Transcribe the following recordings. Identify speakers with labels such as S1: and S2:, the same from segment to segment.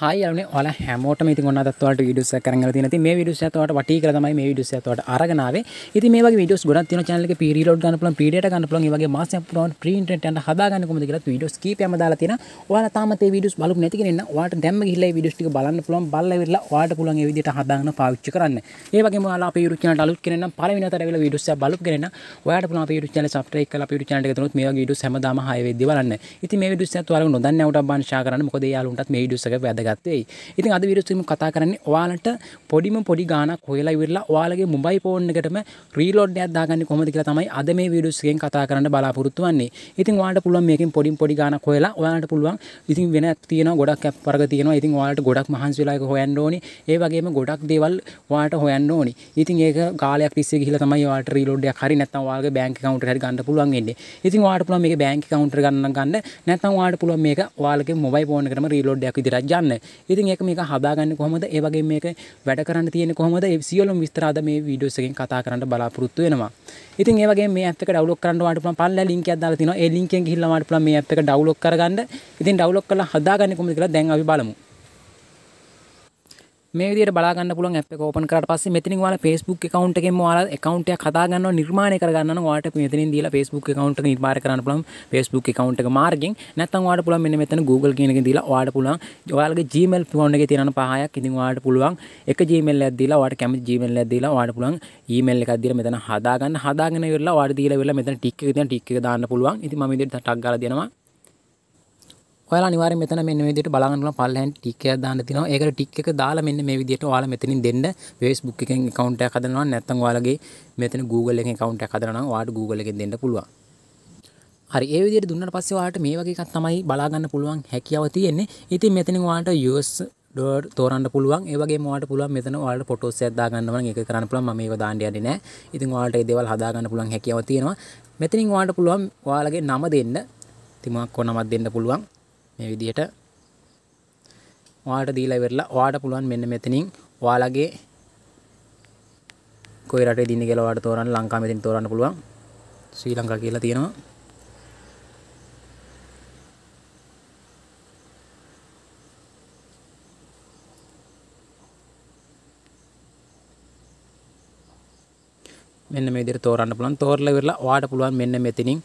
S1: හයන ඔල හැමෝට මති ගොන්නත්වට videos කරගල තින මේ videos ඇතවට වටි කරමයි මේ විඩියස් ඇතවට අරගනාවේ ඉතින් මේ වගේ විඩියස් ගොඩක් තියෙන channel එකේ පීරියඩ් ගන්න පුළුවන් පීඩේට ගන්න පුළුවන් ඒ වගේ මාසයක් පුරාම print and හදාගන්න කොහොමද කියලා වීඩියෝස් කීපයක්ම දාලා තියෙනවා ඔයාලා තාමත් මේ වීඩියෝස් බලපු නැති කෙනෙක් නම් ඔයාලට දැම්ම ගිහිල්ලා මේ වීඩියෝස් ටික බලන්න පුළුවන් බලලා ඉවරලා ඔයාලට පුළුවන් මේ විදිහට හදාගෙන පාවිච්චි කරන්න ඒ වගේම ඔයාලා අපේ YouTube channel අලුත් කෙනෙක් නම් පළවෙනි අතට ඇවිල්ලා වීඩියෝස් එක බලපු කෙනෙක් නම් ඔයාලට පුළුවන් අපේ YouTube channel subscribe කරලා අපේ YouTube channel එක දෙනොත් මේ වගේ වීඩියෝස් හැමදාම හය වෙද්දී බලන්න ඉතින් මේ වීඩියෝස් ඇත් ඔයාලා නොදන්නවට බාන් ෂෙයා කරන්න මොකද එයාලුන්ටත් මේ වීඩියෝස් එක වැදගත් දැනගත්තේ ඉතින් අද විරස්තුම කතා කරන්නේ ඔයාලට පොඩිම පොඩි ගානක් හොයලා ඉවරලා ඔයාලගේ මොබයිල් ෆෝන් එකටම රීලෝඩ් එකක් දාගන්නේ කොහොමද කියලා තමයි අද මේ වීඩියෝස් එකෙන් කතා කරන්න බලාපොරොත්තු වෙන්නේ. ඉතින් ඔයාලට පුළුවන් මේකෙන් පොඩි පොඩි ගානක් හොයලා ඔයාලට පුළුවන් ඉතින් වෙන ඇප් තියෙනවා ගොඩක් ඇප් වර්ග තියෙනවා. ඉතින් ඔයාලට ගොඩක් මහන්සි වෙලා ඒක හොයන්න ඕනි. ඒ වගේම ගොඩක් දේවල් ඔයාලට හොයන්න ඕනි. ඉතින් ඒක කාලයක් තිස්සේ ගිහිල්ලා තමයි ඔයාලට රීලෝඩ් එකක් හරි නැත්නම් ඔයාලගේ බැංක් account එකට හරි ගන්න පුළුවන් වෙන්නේ. ඉතින් ඔයාලට පුළුවන් මේක බැංක් account එකට ගන්න ගන්න නැත්නම් ඔයාලට පුළුවන් මේක ඔයාලගේ මොබයිල් ෆෝන් එකටම රීලෝඩ් එකක් විදිහට ගන්න. ඉතින් ඒක මේක හදාගන්න කොහොමද ඒ වගේ මේක වැඩ කරන්න තියෙන කොහොමද ඒ සියලුම විස්තර අද මේ වීඩියෝස් එකෙන් කතා කරන්න බලාපොරොත්තු වෙනවා. ඉතින් ඒ වගේ මේ ඇප් එක ඩවුන්ලෝඩ් කරන්න වාට පුළුවන් පල්ලා ලින්ක් එකක් දාලා තිනවා. ඒ ලින්ක් එකෙන් ගිහිල්ලා වාට පුළුවන් මේ ඇප් එක ඩවුන්ලෝඩ් කරගන්න. ඉතින් ඩවුන්ලෝඩ් කරලා හදාගන්නේ කොහොමද කියලා දැන් අපි බලමු. මේ විදිහට බලා ගන්න පුළුවන් ඇප් එක ඕපන් කරාට පස්සේ මෙතනින් ඔයාලා Facebook account එකෙන්ම ඔයාලා account එකක් හදා ගන්නවා නිර්මාණය කර ගන්නවා ඔයාලට මෙතනින් දීලා Facebook account එක නිර්මාණය කරන්න පුළුවන් Facebook account එක මාර්ගෙන් නැත්නම් ඔයාලට පුළුවන් මෙන්න මෙතන Google කියන එකෙන් දීලා ඔයාලට පුළුවන් ඔයාලගේ Gmail account එකේ තියෙන පහයක් ඉතින් ඔයාලට පුළුවන් එක Gmail එකක් දීලා ඔයාලට කැමති Gmail එකක් දීලා ඔයාලට පුළුවන් email එකක් දීලා මෙතන හදා ගන්න හදාගෙන ඉවරලා ඔයාලට දීලා ඉවරලා මෙතන ටික් එක තියෙන ටික් එක දාන්න පුළුවන් ඉතින් මම විදිහට ටක් ගාලා දෙනවා ඔයාලා අනිවාර්යෙන් මෙතන මෙන්න මේ විදිහට බලන්න පුළුවන් පල්ලෙහෙන් ටික් එකක් දාන්න තියෙනවා. ඒකට ටික් එක දාලා මෙන්න මේ විදිහට ඔයාලා මෙතනින් දෙන්න Facebook එකෙන් account එකක් හදනවා නම් නැත්නම් ඔයාලගේ මෙතන Google එකෙන් account එකක් හදනවා නම් ඔයාලට Google එකෙන් දෙන්න පුළුවන්. හරි ඒ විදිහට දුන්නාට පස්සේ ඔයාලට මේ වගේ එකක් තමයි බලා ගන්න පුළුවන් හැකියාව තියෙන්නේ. ඉතින් මෙතනින් ඔයාලට US ඩොලර් තෝරන්න පුළුවන්. ඒ වගේම ඔයාලට පුළුවන් මෙතන ඔයාලට ෆොටෝස් එකක් දාගන්නවා නම් ඒක කරන්න පුළුවන්. මම මේක දාන්න යන්නේ නැහැ. ඉතින් ඔයාලට මේ දේවල් හදා ගන්න පුළුවන් හැකියාව තියෙනවා. මෙතනින් ඔයාලට පුළුවන් ඔයාලගේ නම දෙන්න. ඉතින් මොකක් කොනමක් දෙන්න පුළුවන්. මේ විදිහට ඔයාලට දීලා ඉවරලා ඔයාලට පුළුවන් මෙන්න මෙතනින් ඔයාලගේ කොයි රටේ දින්නේ කියලා ඔයාලට තෝරන්න ලංකාව මෙතෙන් තෝරන්න පුළුවන් ශ්‍රී ලංකා කියලා තියෙනවා මෙන්න මේ විදිහට තෝරන්න පුළුවන් තෝරලා ඉවරලා ඔයාලට පුළුවන් මෙන්න මෙතනින්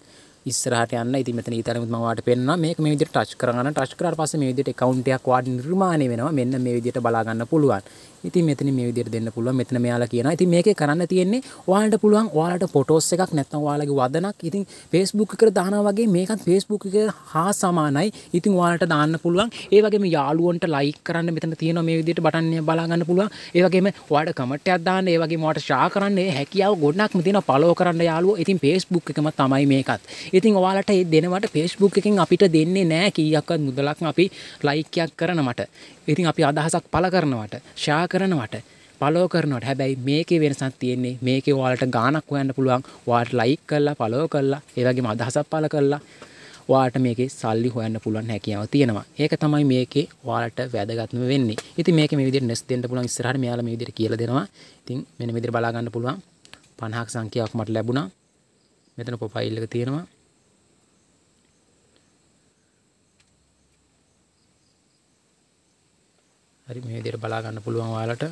S1: ඉස්සරහට යන්න ඉතින් මෙතන ඊතලෙමුත් මම ඔයාලට පෙන්නනවා මේක මේ විදිහට ටච් කරගන්න ටච් කරාට පස්සේ මේ විදිහට account එකක් වාඩි නිර්මාණය වෙනවා මෙන්න මේ විදිහට බලා ගන්න පුළුවන් ඉතින් මෙතන මේ විදිහට දෙන්න පුළුවන් මෙතන මෙයාලා කියනවා. ඉතින් මේකේ කරන්න තියෙන්නේ ඔයාලට පුළුවන් ඔයාලට ෆොටෝස් එකක් නැත්නම් ඔයාලගේ වදනක් ඉතින් Facebook එකට දානවා වගේ මේකත් Facebook එක හා සමානයි. ඉතින් ඔයාලට දාන්න පුළුවන්. ඒ වගේම යාළුවන්ට like කරන්න මෙතන තියෙනවා මේ විදිහට බටන් එක බලා ගන්න පුළුවන්. ඒ වගේම ඔයාලට comment එකක් දාන්න, ඒ වගේම ඔයාලට share කරන්න ඒ හැකියාව ගොඩක්ම තියෙනවා. follow කරන්න යාළුවෝ. ඉතින් Facebook එකම තමයි මේකත්. ඉතින් ඔයාලට ඒ දෙනවට Facebook එකෙන් අපිට දෙන්නේ නැහැ කීයක්වත් මුදලක් අපි ලයික් එකක් කරනවට. ඉතින් අපි අදහසක් පළ කරනවට, ෂෙයා කරනවට, ෆලෝ කරනවට. හැබැයි මේකේ වෙනසක් තියෙන්නේ. මේකේ ඔයාලට ගාණක් හොයන්න පුළුවන්. ඔයාලට ලයික් කරලා, ෆලෝ කරලා, ඒ වගේම අදහසක් පළ කරලා ඔයාලට මේකේ සල්ලි හොයන්න පුළුවන් හැකියාව තියෙනවා. ඒක තමයි මේකේ ඔයාලට වැදගත්ම වෙන්නේ. ඉතින් මේකේ මේ විදිහට නෙස් දෙන්න පුළුවන් ඉස්සරහට මෙයාලා මේ විදිහට කියලා දෙනවා. ඉතින් මෙන්න මේ විදිහට බලා ගන්න පුළුවන්. 50ක් සංඛ්‍යාවක් මට ලැබුණා. මෙතන ප්‍රොෆයිල් එක තියෙනවා හරි මේ විදිහට බලා ගන්න පුළුවන් ඔයාලට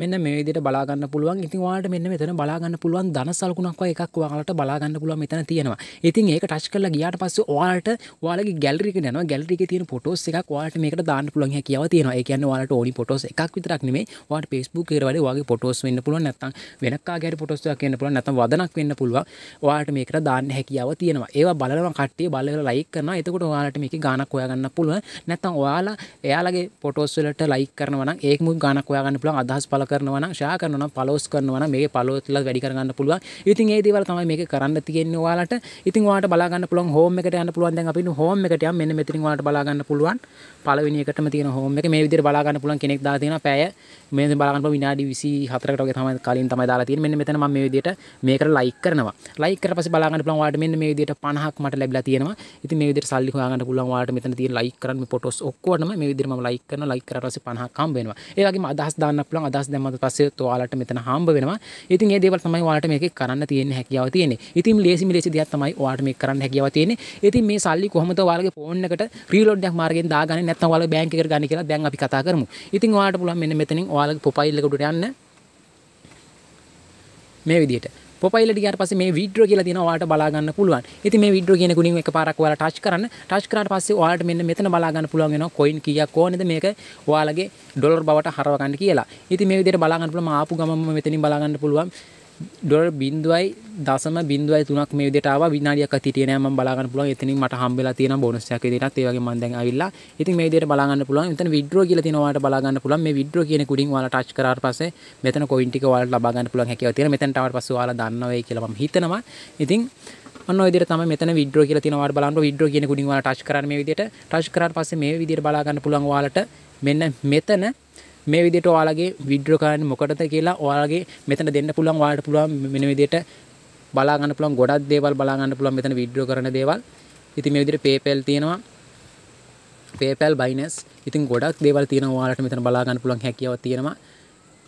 S1: මෙන්න මේ විදිහට බලා ගන්න පුළුවන්. ඉතින් ඔයාලට මෙන්න මෙතන බලා ගන්න පුළුවන් ධන සලකුණක් වගේ එකක් ඔයාලට බලා ගන්න පුළුවන් මෙතන තියෙනවා. ඉතින් ඒක ටච් කරලා ගියාට පස්සේ ඔයාලට ඔයාලගේ ගැලරි එකට යනවා. ගැලරි එකේ තියෙන ෆොටෝස් එකක් ඔයාලට මේකට දාන්න පුළුවන් හැකියාව තියෙනවා. ඒ කියන්නේ ඔයාලට ඕනි ෆොටෝස් එකක් විතරක් නෙමෙයි. ඔයාලට Facebook එකේ වැඩි ඔයාගේ ෆොටෝස් වෙන්න පුළුවන් නැත්නම් වෙන කාගේරි ෆොටෝස් එකක් වෙන්න පුළුවන් නැත්නම් වදනක් වෙන්න පුළුවන්. ඔයාලට මේකට දාන්න හැකියාව තියෙනවා. ඒවා බලනවා කට්ටිය බලලා ලයික් කරනවා. එතකොට ඔයාලට මේකේ ගාණක් හොයාගන්න පුළුවන්. නැත්නම් ඔයාලා එයාලගේ ෆොටෝස් වලට ලයික් කරනවා නම් ඒකම ගාණක් හොයාගන්න පුළුවන්. අදහස් පළ කරනවන ශා කරනන පලෝස් කරනවන මේ පලොත්ල වැඩි කරගන්න පුළුවන් ඉතින් ඒ දේවල් තමයි මේක කරන්න තියෙන්නේ ඔයාලට ඉතින් ඔයාලට බලාගන්න පුළුවන් හෝම් එකට යන්න පුළුවන් දැන් අපි හෝම් එකට යන්න මෙන්න මෙතනින් ඔයාලට බලාගන්න පුළුවන් පළවෙනි එකටම තියෙන හෝම් එක මේ විදිහට බලාගන්න පුළුවන් කෙනෙක් දාලා තියෙනවා පැය මේ බලාගන්න පුළුවන් විනාඩි 24කට වගේ තමයි කලින් තමයි දාලා තියෙන්නේ මෙන්න මෙතන මම මේ විදිහට මේකට ලයික් කරනවා ලයික් කරලා පස්සේ බලාගන්න පුළුවන් ඔයාලට මෙන්න මේ විදිහට 50ක් මට ලැබිලා තියෙනවා ඉතින් මේ විදිහට සල්ලි හොයාගන්න පුළුවන් ඔයාලට මෙතන තියෙන ලයික් කරන්න මේ ෆොටෝස් ඔක්කොටම මේ විදිහට මම ලයික් කරනවා ලයික් කරලා පස්සේ 50ක් හම්බ වෙනවා ඒ වගේම අදහස් දාන්න පුළුවන් අදහස් දැමත පස්සේ තුවාලට මෙතන හම්බ වෙනවා. ඉතින් ඒ දේවල් තමයි ඔයාලට මේකේ කරන්න තියෙන හැකියාව තියෙන්නේ. ඉතින් ලේසිම ලේසි දෙයක් තමයි ඔයාලට මේක කරන්න හැකියාව තියෙන්නේ. ඉතින් මේ සල්ලි කොහොමද ඔයාලගේ ෆෝන් එකට රීලෝඩ් එකක් මාර්ගයෙන් දාගන්නේ නැත්නම් ඔයාලගේ බැංක් එකට ගන්න කියලා දැන් අපි කතා කරමු. ඉතින් ඔයාලට පුළුවන් මෙන්න මෙතනින් ඔයාලගේ ප්‍රොෆයිල් එකට යන්න මේ විදිහට පොපයිලට ගියාට පස්සේ මේ වීඩියෝ කියලා තියෙනවා ඔයාලට බලා ගන්න පුළුවන්. ඉතින් මේ වීඩියෝ කියන ගුණින් එකපාරක් ඔයාලා ටච් කරන්න. ටච් කරාට පස්සේ ඔයාලට මෙන්න මෙතන බලා ගන්න පුළුවන් වෙනවා කොයින් කීයක් ඕනේද මේක ඔයාලගේ ඩොලර් බවට හරව ගන්න කියලා. ඉතින් මේ විදිහට බලා ගන්න පුළුවන් ආපු ගමම මෙතනින් බලා ගන්න පුළුවන්. ඩොලර් 0.0.3ක් මේ විදිහට ආවා විනාඩියක් අතීතේ නෑ මම බලා ගන්න පුළුවන් එතනින් මට හම්බෙලා තියෙන බෝනස් එකක් විදිහටත් ඒ වගේ මම දැන් ආවිල්ලා ඉතින් මේ විදිහට බලා ගන්න පුළුවන් මෙතන විඩ්‍රෝ කියලා තියෙනවා ඔයාලට බලා ගන්න පුළුවන් මේ විඩ්‍රෝ කියන කුඩින් ඔයාලා ටච් කරාට පස්සේ මෙතන කොයින් ටික ඔයාලට ලබා ගන්න පුළුවන් හැකියාව තියෙනවා මෙතනට ආවට පස්සේ ඔයාලා දන්නවා වෙයි කියලා මම හිතනවා ඉතින් ඔන්න ඔය විදිහට තමයි මෙතන විඩ්‍රෝ කියලා තියෙනවා ඔයාලා බලන්න විඩ්‍රෝ කියන කුඩින් ඔයාලා ටච් කරාන මේ විදිහට ටච් කරාට පස්සේ මේ විදිහට බලා ගන්න පුළුවන් ඔයාලට මෙන්න මෙතන මේ විදිහට ඔයාලගේ විඩ්‍රෝ කරන්නේ මොකටද කියලා ඔයාලගේ මෙතන දෙන්න පුළුවන් ඔයාලට පුළුවන් මෙන්න විදිහට බලා ගන්න පුළුවන් ගොඩක් දේවල් බලා ගන්න පුළුවන් මෙතන විඩ්‍රෝ කරන දේවල්. ඉතින් මේ විදිහට PayPal තියෙනවා. PayPal Binance. ඉතින් ගොඩක් දේවල් තියෙනවා ඔයාලට මෙතන බලා ගන්න පුළුවන් හැකියාව තියෙනවා.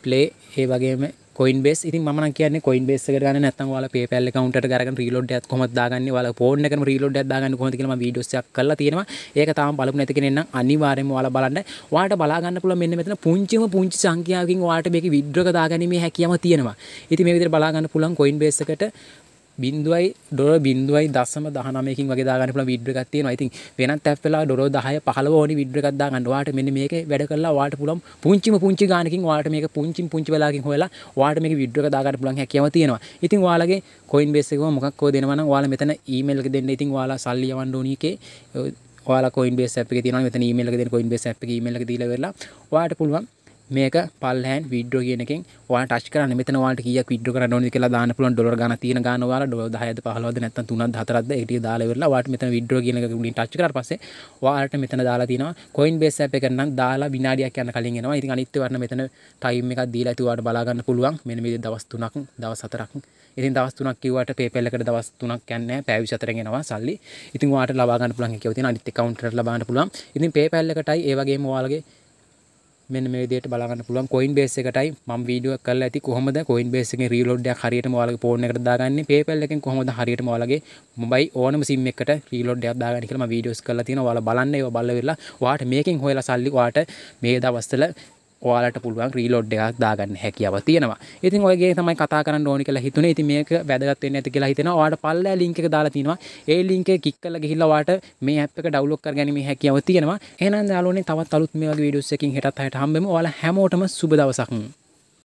S1: Play ඒ වගේම කොයින් බේස් ඉතින් මම නම් කියන්නේ කොයින් බේස් එකට ගන්න නැත්නම් ඔයාලා PayPal account එකට අරගෙන reload එකක් කොහොමද දාගන්නේ ඔයාලා phone එකකම reload එකක් දාගන්නේ කොහොමද කියලා මම videos එකක් කරලා තියෙනවා ඒක තාම බලමු නැති කෙනෙක් නම් අනිවාර්යයෙන්ම ඔයාලා බලන්න ඔයාලට බලා ගන්න පුළුවන් මෙන්න මෙතන පුංචිම පුංචි සංඛ්‍යාවකින් ඔයාලට මේක withdraw එක දාගැනීමේ හැකියාව තියෙනවා ඉතින් මේ විදිහට බලා ගන්න පුළුවන් coin base එකට බින්දුවයි ඩොර බින්දුවයි දසම දහනමකින් වගේ දාගන්න පුළුවන් විඩ්ඩෝ එකක් තියෙනවා. ඉතින් වෙනත් ඇප් වෙලා ඩොර 10 15 ඕනි විඩ්ඩෝ එකක් දාගන්න. ඔයාලට මෙන්න මේක වැඩ කරලා ඔයාලට පුළුවන් පුංචිම පුංචි ගානකින් ඔයාලට මේක පුංචිම පුංචි වෙලාකින් හොයලා ඔයාලට මේක විඩ්ඩෝ එක දාගන්න පුළුවන් හැකියාව තියෙනවා. ඉතින් ඔයාලගේ කොයින් බේස් එකම මොකක් හෝ දෙනවා නම් ඔයාලා මෙතන ඊමේල් එක දෙන්න. ඉතින් ඔයාලා සල්ලි යවන්න ඕනි එකේ ඔයාලා කොයින් බේස් ඇප් එකේ තියෙනවා. මෙතන ඊමේල් එක දෙන්න කොයින් බේස් ඇප් එකේ ඊමේල් එක දීලා වෙලා ඔයාලට පුළුවන් මේක පල්හන් විඩෝ කියනකින් වාට අශ්කර මෙතන වාට කිය විඩ කර ොන කියලා දාන පුලන් ොල ගන තින ගනවා ො හද පහලද නැත තුන හතරද ට දාලවෙලා වාට මෙත විඩෝ කියන ටච් කර පස වාට මෙතන දාලා තින කොයින් බේස අප කරන්න දාලා විනාඩියක් යන්න කලින්ගෙනවා ඉති අනිත්ත වන්න මෙතන ටයිම් එකක් දී ඇතිවාට බලාගන්න පුළුවන් මෙනමේ දවස්තුනක් දවසතරක් ඉතින් දවස්තුනක් කිවට පේපෙල්ලකට දවස්තුනක් කැන්න පැවිසතරගෙනවා සල්ලි ඉතින් වාට ලබාගන්න පුලන් කියවති අනිත්ත කවන්ට ලබන්න පුලන් ඉතින් පේපැල්ලකටයි ඒවගේ මවාලගේ මෙන්න මේ විදිහට බලන්න පුළුවන් Coinbase එකටයි මම වීඩියෝ කරලා ඇති කොහොමද Coinbase එකේ reload එකක් හරියටම ඔයාලගේ phone එකට දාගන්නේ PayPal එකෙන් කොහොමද හරියටම ඔයාලගේ mobile ඕනම sim එකකට reload එකක් දාගන්න කියලා මම වීඩියෝස් කරලා තියෙනවා ඔයාලා බලන්න ඒවා බලලා ඔයාලට මේකෙන් හොයලා සල්ලි ඔයාලට මේ දවස්වල ඔයාලට පුළුවන් රීලෝඩ් එකක් දාගන්න හැකියාව තියෙනවා ඉතින් ඔයගේ තමයි කතා කරන්න ඕනි කියලා හිතුනේ ඉතින් මේක වැදගත් වෙන්න ඇති කියලා හිතෙනවා ඔයාලට පල්ලෑ ලින්ක් එක දාලා තිනවා ඒ ලින්ක් එක ක්ලික් කරලා ගිහිල්ලා ඔයාලට මේ ඇප් එක ඩවුන්ලෝඩ් කරගැනීමේ හැකියාව තියෙනවා එහෙනම් යාළුවනේ තවත් අලුත් මේ වගේ වීඩියෝස් එකකින් හෙටත් හයට හම්බෙමු ඔයාලා හැමෝටම සුබ දවසක්